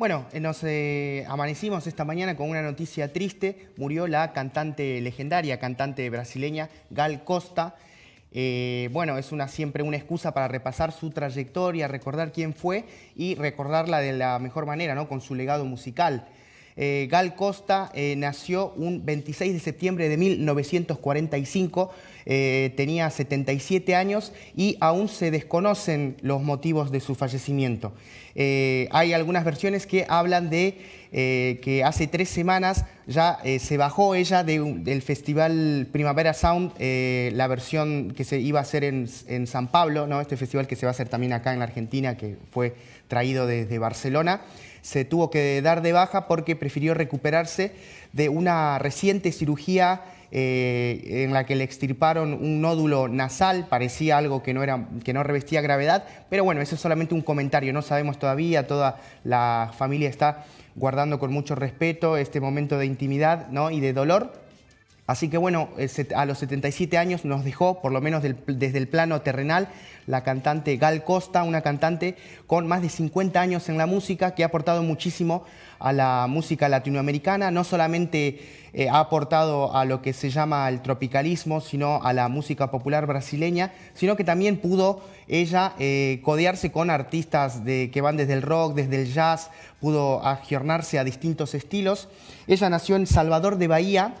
Bueno, eh, nos eh, amanecimos esta mañana con una noticia triste. Murió la cantante legendaria, cantante brasileña Gal Costa. Eh, bueno, es una, siempre una excusa para repasar su trayectoria, recordar quién fue y recordarla de la mejor manera, ¿no? Con su legado musical. Eh, Gal Costa eh, nació un 26 de septiembre de 1945, eh, tenía 77 años y aún se desconocen los motivos de su fallecimiento. hay algunas versiones que hablan de que hace tres semanas ya se bajó ella del Festival Primavera Sound, la versión que se iba a hacer en, San Pablo, ¿no? este festival que se va a hacer también acá en la Argentina, que fue traído desde Barcelona, se tuvo que dar de baja porque prefirió recuperarse de una reciente cirugía eh, en la que le extirparon un nódulo nasal, parecía algo que no, era, que no revestía gravedad, pero bueno, eso es solamente un comentario, no sabemos todavía, toda la familia está guardando con mucho respeto este momento de intimidad ¿no? y de dolor, Así que bueno, eh, a los 77 años nos dejó, por lo menos desde el plano terrenal, la cantante Gal Costa, una cantante con más de 50 años en la música, que ha aportado muchísimo a la música latinoamericana, no solamente eh, ha aportado a lo que se llama el tropicalismo, sino a la música popular brasileña, sino que también pudo ella eh, codearse con artistas que van desde el rock, desde el jazz, pudo agiornarse a distintos estilos. Ella nació en Salvador de Bahía,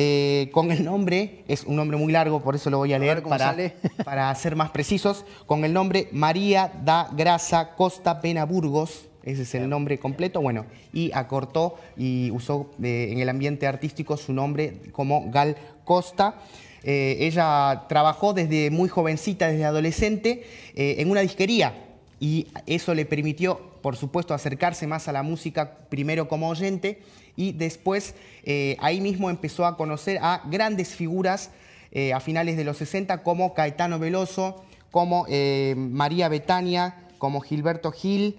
eh, con el nombre, es un nombre muy largo, por eso lo voy a leer para, para ser más precisos, con el nombre María da Grasa Costa Pena Burgos, ese es el nombre completo, bueno, y acortó y usó eh, en el ambiente artístico su nombre como Gal Costa. Eh, ella trabajó desde muy jovencita, desde adolescente, en una disquería y eso le permitió, por supuesto, acercarse más a la música, primero como oyente, y después eh, ahí mismo empezó a conocer a grandes figuras eh, a finales de los 60, como Caetano Veloso, como eh, María Betania, como Gilberto Gil,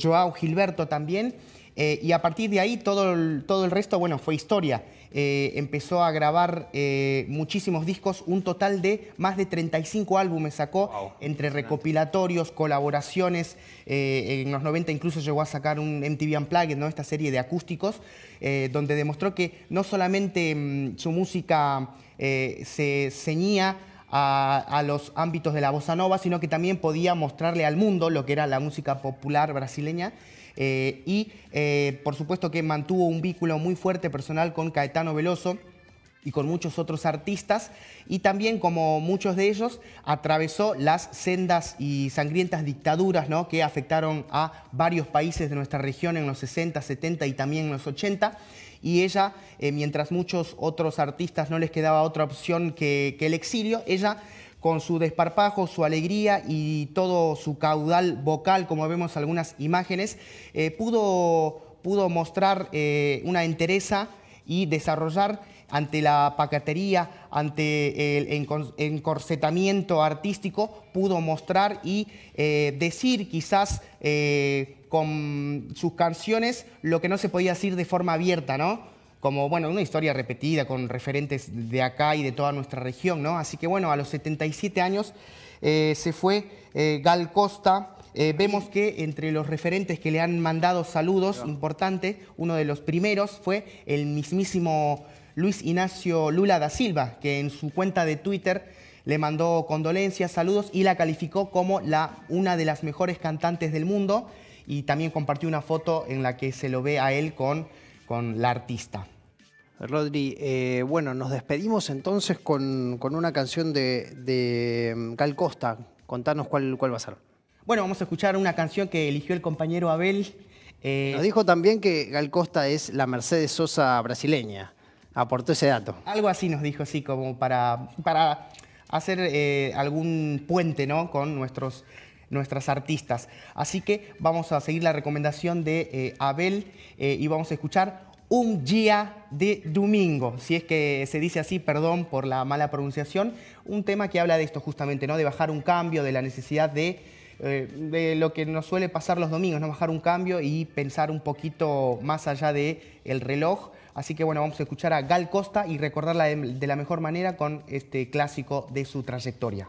Joao Gilberto también, eh, y a partir de ahí todo el, resto, bueno, fue historia. Eh, empezó a grabar eh, muchísimos discos, un total de más de 35 álbumes sacó, entre recopilatorios, colaboraciones. en los 90 incluso llegó a sacar un MTV Unplugged, ¿no? esta serie de acústicos, donde demostró que no solamente mm, su música se ceñía a, a, los ámbitos de la bossa nova, sino que también podía mostrarle al mundo lo que era la música popular brasileña. Eh, y eh, por supuesto que mantuvo un vínculo muy fuerte personal con Caetano Veloso y con muchos otros artistas, y también como muchos de ellos, atravesó las sendas y sangrientas dictaduras ¿no? que afectaron a varios países de nuestra región en los 60, 70 y también en los 80 y ella, eh, mientras muchos otros artistas no les quedaba otra opción que, que el exilio, ella con su desparpajo, su alegría y todo su caudal vocal, como vemos algunas imágenes, eh, pudo, pudo, mostrar eh, una entereza y desarrollar ante la pacatería, ante el encorsetamiento artístico, pudo mostrar y eh, decir quizás con sus canciones lo que no se podía decir de forma abierta, ¿no? como bueno, una historia repetida con referentes de acá y de toda nuestra región, ¿no? Así que bueno, a los 77 años eh, se fue eh, Gal Costa. Eh, vemos que entre los referentes que le han mandado saludos, importantes, uno de los primeros fue el mismísimo Luis Ignacio Lula da Silva, que en su cuenta de Twitter le mandó condolencias, saludos y la calificó como la, una de las mejores cantantes del mundo y también compartió una foto en la que se lo ve a él con la artista. Rodri, eh, bueno, nos despedimos entonces con, una canción de, mm, Gal Costa. Contanos cuál, cuál va a ser. Bueno, vamos a escuchar una canción que eligió el compañero Abel. Eh, nos dijo también que Gal Costa es la Mercedes Sosa brasileña. Aportó ese dato. Algo así nos dijo, sí, como para, para hacer eh, algún puente ¿no? con nuestros, nuestras artistas. Así que vamos a seguir la recomendación de Abel y vamos a escuchar un día de domingo, si es que se dice así, perdón por la mala pronunciación, un tema que habla de esto justamente, ¿no? de bajar un cambio, de la necesidad de, eh, lo que nos suele pasar los domingos, ¿no? bajar un cambio y pensar un poquito más allá del reloj. Así que bueno, vamos a escuchar a Gal Costa y recordarla de la mejor manera con este clásico de su trayectoria.